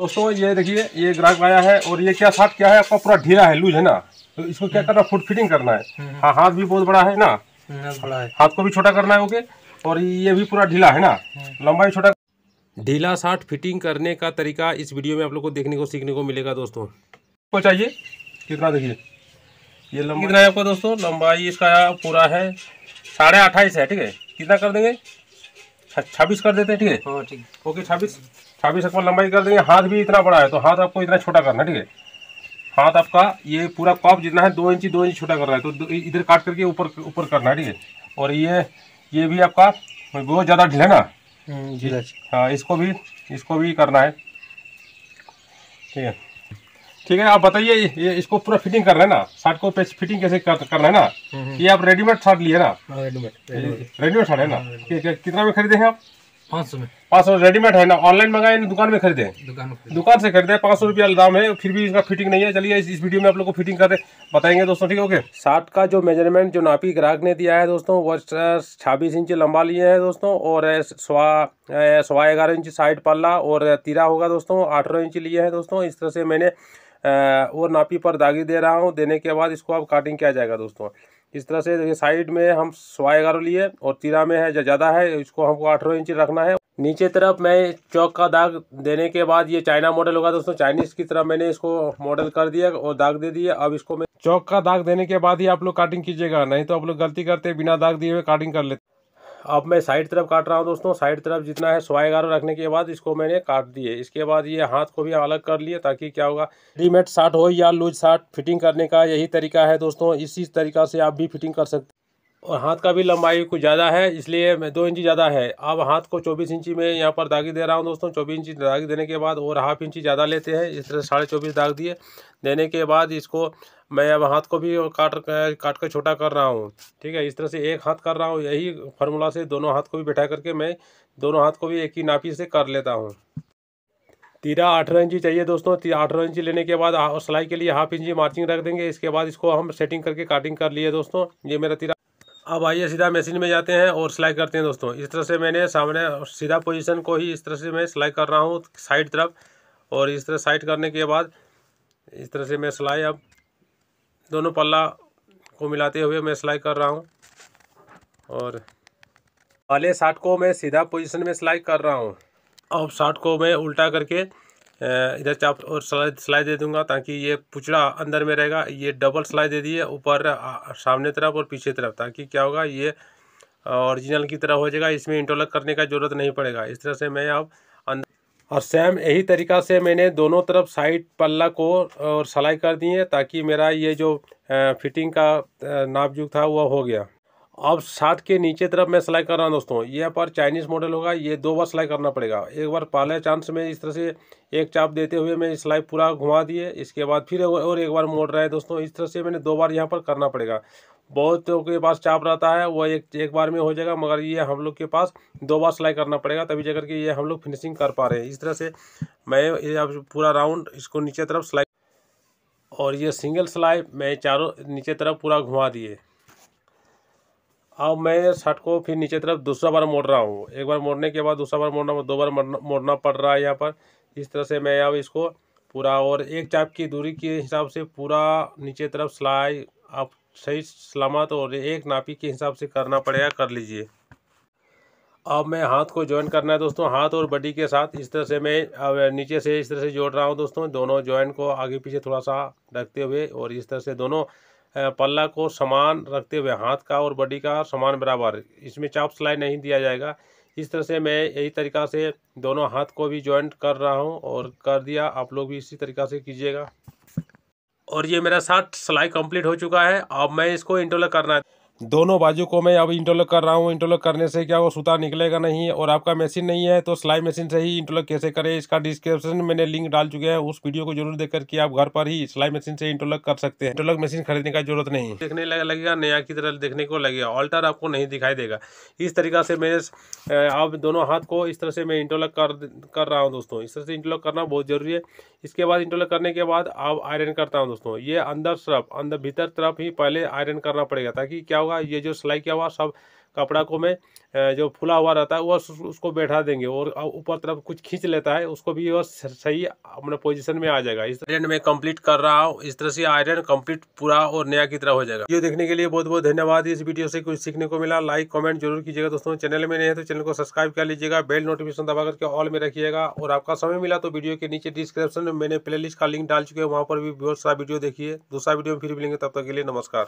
दोस्तों ये देखिए ये ग्राहक आया है और ये क्या साथ क्या है आपका पूरा ढीला है लूज है ना तो इसको क्या हम्म। करना फुट फिटिंग करना है हम्म। हाँ हाथ भी बहुत बड़ा है ना हम्म, हाथ को भी छोटा करना है ओके और ये भी पूरा ढीला है ना लंबाई छोटा ढीला साठ फिटिंग करने का तरीका इस वीडियो में आप लोग को देखने को सीखने को मिलेगा दोस्तों को चाहिए कितना देखिए ये लंबा कितना है आपका दोस्तों लंबाई इसका पूरा है साढ़े अट्ठाईस है ठीक है कितना कर देंगे छब्बीस कर देते हैं ठीक है हाँ, ओके छब्बीस छब्बीस अकबर लंबाई कर देंगे हाथ भी इतना बड़ा है तो हाथ आपको इतना छोटा करना ठीक है हाथ आपका ये पूरा कॉप जितना है दो इंची दो इंची छोटा करना है तो इधर काट करके ऊपर ऊपर करना है ठीक है और ये ये भी आपका बहुत ज़्यादा ढीला ना हम्म, हाँ इसको भी इसको भी करना है ठीक है ठीक है आप बताइए ये इसको पूरा फिटिंग करना है ना शर्ट को फिटिंग कैसे कर, करना है ना हम्म, हम्म। ये आप रेडीमेड शर्ट लिए ना हाँ, रेडीमेड रेडीमेड शर्ट है ना हाँ, कितना में खरीदे हैं आप पाँच सौ में पाँच सौ रेडीमेड है ना ऑनलाइन मंगाए दुकान में खरीदे दुकान दुकान से खरीदे पाँच सौ रुपया दाम है फिर भी इसका फिटिंग नहीं है चलिए इस, इस वीडियो में आप लोग को फिटिंग करते बताएंगे दोस्तों ठीक है ओके शार्ट का जो मेजरमेंट जो नापी ग्राहक ने दिया है दोस्तों वो छब्बीस इंच लंबा लिए हैं दोस्तों और सवा सवा ग्यारह इंच साइड पल्ला और तीरा होगा दोस्तों अठारह इंच लिए हैं दोस्तों इस तरह से मैंने और नापी पर दागी दे रहा हूँ देने के बाद इसको अब काटिंग किया जाएगा दोस्तों इस तरह से देखिए साइड में हम सवा ग्यारह लिए और तीरा में है जो ज़्यादा है इसको हमको अठारह इंच रखना है नीचे तरफ मैं चौक का दाग देने के बाद ये चाइना मॉडल होगा दोस्तों चाइनीज़ की तरह मैंने इसको मॉडल कर दिया और दाग दे दिया अब इसको मैं चौक का दाग देने के बाद ही आप लोग काटिंग कीजिएगा नहीं तो आप लोग गलती करते बिना दाग दिए हुए काटिंग कर लेते अब मैं साइड तरफ काट रहा हूँ दोस्तों साइड तरफ जितना है सोए गारो रखने के बाद इसको मैंने काट दिए इसके बाद ये हाथ को भी अलग कर लिए ताकि क्या होगा रेडीमेड शार्ट हो या लूज शार्ट फिटिंग करने का यही तरीका है दोस्तों इसी तरीका से आप भी फिटिंग कर सकते और हाथ का भी लंबाई कुछ ज़्यादा है इसलिए मैं दो इंची ज़्यादा है अब हाथ को चौबीस इंची में यहाँ पर दागी दे रहा हूँ दोस्तों चौबीस इंची दागी देने के बाद और हाफ इंची ज़्यादा लेते हैं इस तरह साढ़े चौबीस दाग दिए देने के बाद इसको मैं अब हाथ को भी काट काट कर छोटा कर रहा हूँ ठीक है इस तरह से एक हाथ कर रहा हूँ यही फार्मूला से दोनों हाथ को भी बैठा करके मैं दोनों हाथ को भी एक ही नापी से कर लेता हूँ तीरा अठारह इंची चाहिए दोस्तों अठारह इंची लेने के बाद सिलाई के लिए हाफ इंची मार्चिंग रख देंगे इसके बाद इसको हम सेटिंग करके काटिंग कर लिए दोस्तों ये मेरा तीरा अब आइए सीधा मशीन में जाते हैं और सिलाई करते हैं दोस्तों इस तरह से मैंने सामने सीधा पोजीशन को ही इस तरह से मैं सिलाई कर रहा हूँ साइड तरफ और इस तरह साइड करने के बाद इस तरह से मैं सिलाई अब दोनों पल्ला को मिलाते हुए मैं सिलाई कर रहा हूँ और पहले शर्ट को मैं सीधा पोजीशन में सिलाई कर रहा हूँ अब शर्ट को मैं उल्टा करके इधर चाप और सिलाई सिलाई दे दूंगा ताकि ये पुचड़ा अंदर में रहेगा ये डबल सिलाई दे दिए ऊपर सामने तरफ और पीछे तरफ ताकि क्या होगा ये ओरिजिनल की तरह हो जाएगा इसमें इंटरलॉक करने का ज़रूरत नहीं पड़ेगा इस तरह से मैं अब और सेम यही तरीका से मैंने दोनों तरफ साइड पल्ला को और सलाई कर दी है ताकि मेरा ये जो फिटिंग का नापजुक था वह हो गया अब साठ के नीचे तरफ मैं सिलाई कर रहा हूँ दोस्तों ये पर चाइनीज़ मॉडल होगा ये दो बार सिलाई करना पड़ेगा एक बार पहले चांस में इस तरह से एक चाप देते हुए मैं सिलाई पूरा घुमा दिए इसके बाद फिर और एक बार मोड़ रहा है दोस्तों इस तरह से मैंने दो बार यहाँ पर करना पड़ेगा बहुतों के पास चाप रहता है वह एक एक बार में हो जाएगा मगर ये हम लोग के पास दो बार सिलाई करना पड़ेगा तभी जाकर के ये हम लोग फिनिशिंग कर पा रहे हैं इस तरह से मैं ये अब पूरा राउंड इसको नीचे तरफ सिलाई और ये सिंगल सिलाई मैं चारों नीचे तरफ पूरा घुमा दिए अब मैं शर्ट को फिर नीचे तरफ दूसरा बार मोड़ रहा हूँ एक बार मोड़ने के बाद दूसरा बार मोड़ना दो बार मोड़ना पड़ रहा है यहाँ पर इस तरह से मैं अब इसको पूरा और एक चाप की दूरी के हिसाब से पूरा नीचे तरफ सिलाई आप सही सलामत और एक नापी के हिसाब से करना पड़ेगा कर लीजिए अब मैं हाथ को ज्वाइन करना है दोस्तों हाथ और बडी के साथ इस तरह से मैं अब नीचे से इस तरह से जोड़ रहा हूँ दोस्तों दोनों ज्वाइन को आगे पीछे थोड़ा सा रखते हुए और इस तरह से दोनों पल्ला को समान रखते हुए हाथ का और बॉडी का समान बराबर इसमें चाप सिलाई नहीं दिया जाएगा इस तरह से मैं यही तरीका से दोनों हाथ को भी जॉइंट कर रहा हूँ और कर दिया आप लोग भी इसी तरीका से कीजिएगा और ये मेरा साथ सिलाई कंप्लीट हो चुका है अब मैं इसको इंटरलॉक करना है दोनों बाजू को मैं अब इंटरलॉक कर रहा हूँ इंटरलॉक करने से क्या वो सूता निकलेगा नहीं और आपका मशीन नहीं है तो सिलाई मशीन से ही इंटरलॉक कैसे करें इसका डिस्क्रिप्शन में मैंने लिंक डाल चुके हैं उस वीडियो को जरूर देख करके आप घर पर ही सिलाई मशीन से इंटरलॉक कर सकते हैं इंटरलॉक मशीन खरीदने का जरूरत नहीं देखने लगेगा नया की तरह देखने को लगेगा ऑल्टर आपको नहीं दिखाई देगा इस तरीका से मैं अब दोनों हाथ को इस तरह से मैं इंटरलॉक कर कर रहा हूँ दोस्तों इस तरह से इंटरलॉक करना बहुत जरूरी है इसके बाद इंटरलॉक करने के बाद अब आयरन करता हूँ दोस्तों ये अंदर तरफ अंदर भीतर तरफ ही पहले आयरन करना पड़ेगा ताकि क्या होगा होगा ये जो सिलाई किया हुआ सब कपड़ा को मैं जो फुला हुआ रहता है वह उसको बैठा देंगे और ऊपर तरफ कुछ खींच लेता है उसको भी वह सही अपने पोजीशन में आ जाएगा इस आयरन में कंप्लीट कर रहा हूँ इस तरह से आयरन कंप्लीट पूरा और नया की तरह हो जाएगा ये देखने के लिए बहुत बहुत धन्यवाद इस वीडियो से कुछ सीखने को मिला लाइक कमेंट जरूर कीजिएगा दोस्तों चैनल में नहीं है तो चैनल को सब्सक्राइब कर लीजिएगा बेल नोटिफिकेशन दबा करके ऑल में रखिएगा और आपका समय मिला तो वीडियो के नीचे डिस्क्रिप्शन में मैंने प्ले का लिंक डाल चुके हैं वहाँ पर भी बहुत सारा वीडियो देखिए दूसरा वीडियो में फिर मिलेंगे तब तक के लिए नमस्कार